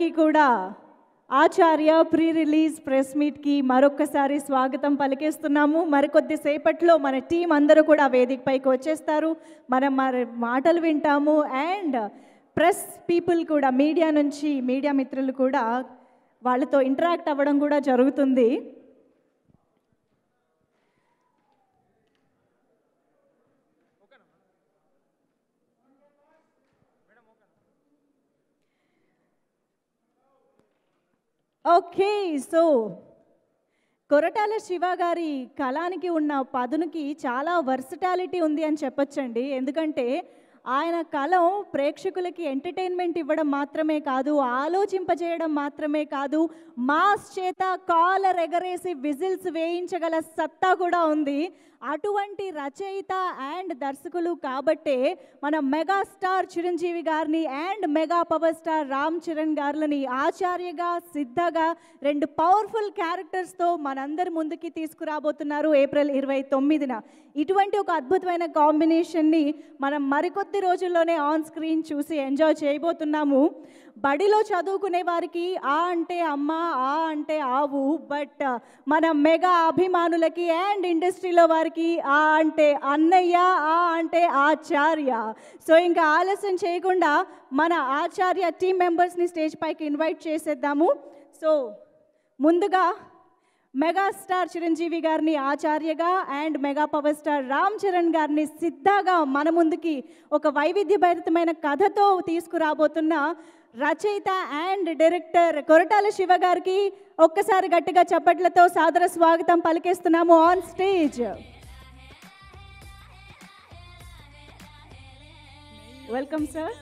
కి కూడా Acharya pre release press మీట్కి మరొక్కసారి స్వాగతం పలికేస్తున్నాము మరికొద్దిసేపట్లో మన టీం అందరూ కూడా వేదికపైకి వచ్చేస్తారు మనం మరి మాటలు వింటాము అండ్ ప్రెస్ పీపుల్ కూడా మీడియా నుంచి మీడియా మిత్రులు కూడా వాళ్ళతో ఇంటరాక్ట్ అవ్వడం కూడా జరుగుతుంది ఓకే సో కొరటాల శివ గారి కళానికి ఉన్న పదునుకి చాలా వర్సిటాలిటీ ఉంది అని చెప్పొచ్చండి ఎందుకంటే ఆయన కలం ప్రేక్షకులకి ఎంటర్టైన్మెంట్ ఇవ్వడం మాత్రమే కాదు ఆలోచింపజేయడం మాత్రమే కాదు మాస్ చేత కాలర్ ఎగరేసి విజిల్స్ వేయించగల సత్తా కూడా ఉంది అటువంటి రచయిత అండ్ దర్శకులు కాబట్టే మన మెగాస్టార్ చిరంజీవి గారిని and mega power star Ram Charan గారులని ఆచార్యగా సిద్ధగా రెండు పవర్ఫుల్ క్యారెక్టర్స్తో మనందరి ముందుకి తీసుకురాబోతున్నారు ఏప్రిల్ ఇరవై తొమ్మిదిన ఇటువంటి ఒక అద్భుతమైన కాంబినేషన్ని మనం మరికొత్త కొద్ది రోజుల్లోనే ఆన్ స్క్రీన్ చూసి ఎంజాయ్ చేయబోతున్నాము బడిలో చదువుకునే వారికి ఆ అంటే అమ్మ ఆ అంటే ఆవు బట్ uh, మన మెగా అభిమానులకి అండ్ ఇండస్ట్రీలో వారికి ఆ అంటే అన్నయ్య ఆ అంటే ఆచార్య సో ఇంకా ఆలస్యం చేయకుండా మన ఆచార్య టీం మెంబర్స్ని స్టేజ్ పైకి ఇన్వైట్ చేసేద్దాము సో ముందుగా మెగాస్టార్ చిరంజీవి గారిని ఆచార్యగా and mega power star Ram Charan గారిని సిద్ధాగా మన ముందుకి ఒక వైవిధ్యభరితమైన కథతో తీసుకురాబోతున్న రచయిత అండ్ డైరెక్టర్ కొరటాల శివ గారికి ఒక్కసారి గట్టిగా చప్పట్లతో సాదర స్వాగతం పలికేస్తున్నాము on stage welcome sir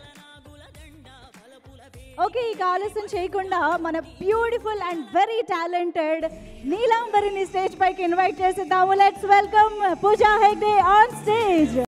okay ఇక ఆలస్యం చేయకుండా మన బ్యూటిఫుల్ అండ్ వెరీ టాలెంటెడ్ నీలాంబరిని స్టేజ్ పైకి ఇన్వైట్ చేసేద్దాము let's welcome Pooja Hegde on stage